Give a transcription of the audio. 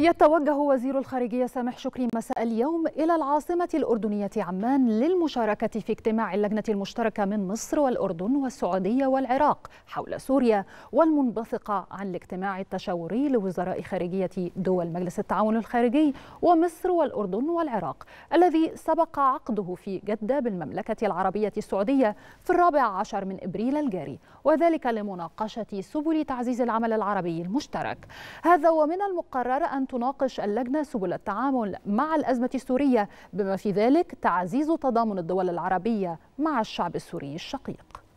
يتوجه وزير الخارجية سامح شكري مساء اليوم إلى العاصمة الأردنية عمان للمشاركة في اجتماع اللجنة المشتركة من مصر والأردن والسعودية والعراق حول سوريا والمنبثقة عن الاجتماع التشاوري لوزراء خارجية دول مجلس التعاون الخارجي ومصر والأردن والعراق الذي سبق عقده في جدة بالمملكة العربية السعودية في الرابع عشر من إبريل الجاري وذلك لمناقشة سبل تعزيز العمل العربي المشترك هذا ومن المقرر أن تناقش اللجنة سبل التعامل مع الأزمة السورية بما في ذلك تعزيز تضامن الدول العربية مع الشعب السوري الشقيق